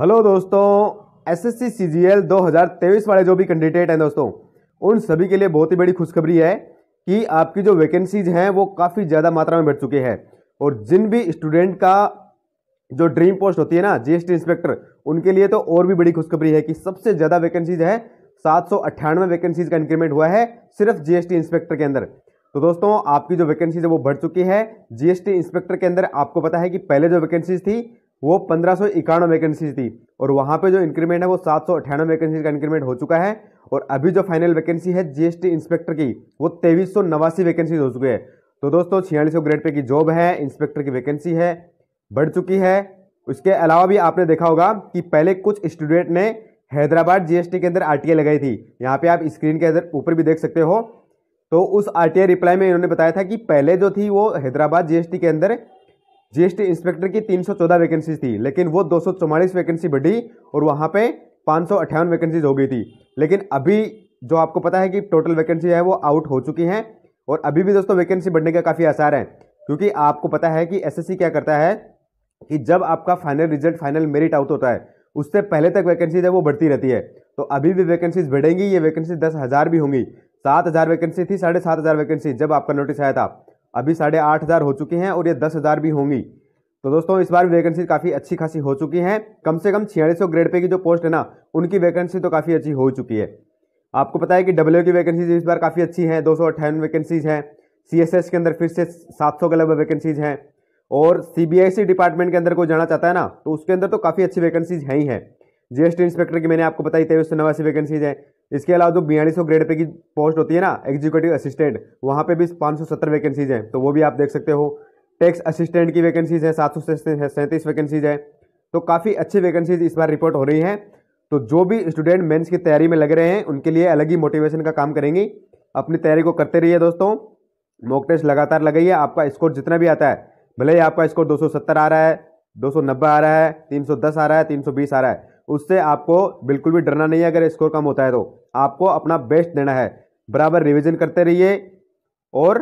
hello दोस्तों SSC CGL 2023 वाले जो भी कैंडिडेट हैं दोस्तों उन सभी के लिए बहुत ही बड़ी खुशखबरी है कि आपकी जो वैकेंसीज हैं वो काफ़ी ज़्यादा मात्रा में बढ़ चुकी है और जिन भी स्टूडेंट का जो ड्रीम पोस्ट होती है ना जीएसटी इंस्पेक्टर उनके लिए तो और भी बड़ी खुशखबरी है कि सबसे ज़्यादा वैकेंसीज है सात सौ अट्ठानवे वैकेंसीज का इंक्रीमेंट हुआ है सिर्फ जी इंस्पेक्टर के अंदर तो दोस्तों आपकी जो वैकेंसीज है वो बढ़ चुकी है जीएसटी इंस्पेक्टर के अंदर आपको पता है कि पहले जो वैकेंसीज थी वो पंद्रह सौ इक्यानवे वैकेंसीज थी और वहाँ पे जो इंक्रीमेंट है वो सात सौ अठानवे वैकेंसीज का इंक्रीमेंट हो चुका है और अभी जो फाइनल वैकेंसी है जीएसटी इंस्पेक्टर की वो तेईस सौ नवासी वैकेंसीज हो चुकी है तो दोस्तों छियालीस ग्रेड पे की जॉब है इंस्पेक्टर की वैकेंसी है बढ़ चुकी है उसके अलावा भी आपने देखा होगा कि पहले कुछ स्टूडेंट ने हैदराबाद जीएसटी के अंदर आरटीआई लगाई थी यहाँ पे आप स्क्रीन के अंदर ऊपर भी देख सकते हो तो उस आर रिप्लाई में इन्होंने बताया था कि पहले जो थी वो हैदराबाद जीएसटी के अंदर जीएसटी इंस्पेक्टर की 314 वैकेंसीज थी लेकिन वो दो वैकेंसी बढ़ी और वहाँ पे पाँच सौ वैकेंसीज हो गई थी लेकिन अभी जो आपको पता है कि टोटल वैकेंसी है वो आउट हो चुकी हैं और अभी भी दोस्तों वैकेंसी बढ़ने का काफ़ी आसार है क्योंकि आपको पता है कि एसएससी क्या करता है कि जब आपका final result final merit out होता है उससे पहले तक वैकेंसीज है वो बढ़ती रहती है तो अभी भी वैकेंसीज बढ़ेंगी ये वैकेंसी दस हज़ार भी होंगी सात हज़ार वैकेंसी थी साढ़े सात हज़ार वैकेंसी जब आपका नोटिस आया था अभी साढ़े आठ हज़ार हो चुकी हैं और ये दस हज़ार भी होंगी तो दोस्तों इस बार वैकेंसी काफ़ी अच्छी खासी हो चुकी हैं कम से कम छियालीस सौ ग्रेड पे की जो पोस्ट है ना उनकी वैकेंसी तो काफ़ी अच्छी हो चुकी है आपको पता है कि डब्ल्यू की वैकेंसीज इस बार काफ़ी अच्छी हैं दो सौ अट्ठावन वैकेंसीज हैं सी के अंदर फिर से सात सौ के लगभग वैकेंसीज हैं और सी डिपार्टमेंट के अंदर कोई जाना चाहता है ना तो उसके अंदर तो काफ़ी अच्छी वैकेंसीज हैं ही हैं जीएसटी इंस्पेक्टर की मैंने आपको बताई तेईस सौ नवासी वैकेंसीज हैं इसके अलावा जो बयालीस सौ ग्रेड पे की पोस्ट होती है ना एग्जीक्यूटिव असिस्टेंट वहाँ पे भी पाँच सौ सत्तर वैकेंसीज हैं तो वो भी आप देख सकते हो टैक्स असिस्टेंट की वैकेंसीज है सात सौ सैंतीस वैकेंसीज है तो काफ़ी अच्छी वैकेंसीज इस बार रिपोर्ट हो रही हैं तो जो भी स्टूडेंट मेन्स की तैयारी में लग रहे हैं उनके लिए अलग ही मोटिवेशन का काम करेंगी अपनी तैयारी को करते रहिए दोस्तों मॉक टेस्ट लगातार लगाइए आपका स्कोर जितना भी आता है भले ही आपका स्कोर सत्तर आ रहा है नब्बे आ रहा है दस आ रहा है बीस आ रहा है उससे आपको बिल्कुल भी डरना नहीं है अगर स्कोर कम होता है तो आपको अपना बेस्ट देना है बराबर रिविजन करते रहिए और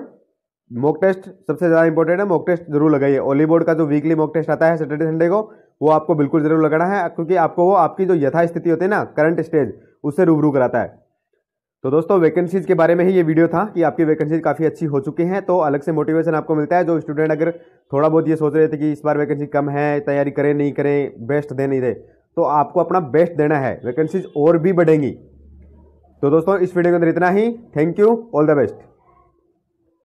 मॉक टेस्ट सबसे ज़्यादा इंपॉर्टेंट है मॉक टेस्ट जरूर लगाइए ओली बोर्ड का जो वीकली मॉक टेस्ट आता है सैटरडे संडे को वो आपको बिल्कुल जरूर लगाना है क्योंकि आपको वो आपकी जो यथास्थिति होती है ना करंट स्टेज उससे रूबरू कराता है तो दोस्तों वैकेंसीज़ के बारे में ही ये वीडियो था कि आपकी वैकेंसीज काफ़ी अच्छी हो चुकी हैं तो अलग से मोटिवेशन आपको मिलता है जो स्टूडेंट अगर थोड़ा बहुत ये सोच रहे थे कि इस बार वैकेंसी कम है तैयारी करें नहीं करें बेस्ट दे नहीं दे तो आपको अपना बेस्ट देना है वैकेंसीज और भी बढ़ेंगी तो दोस्तों इस वीडियो के अंदर इतना ही thank you all the best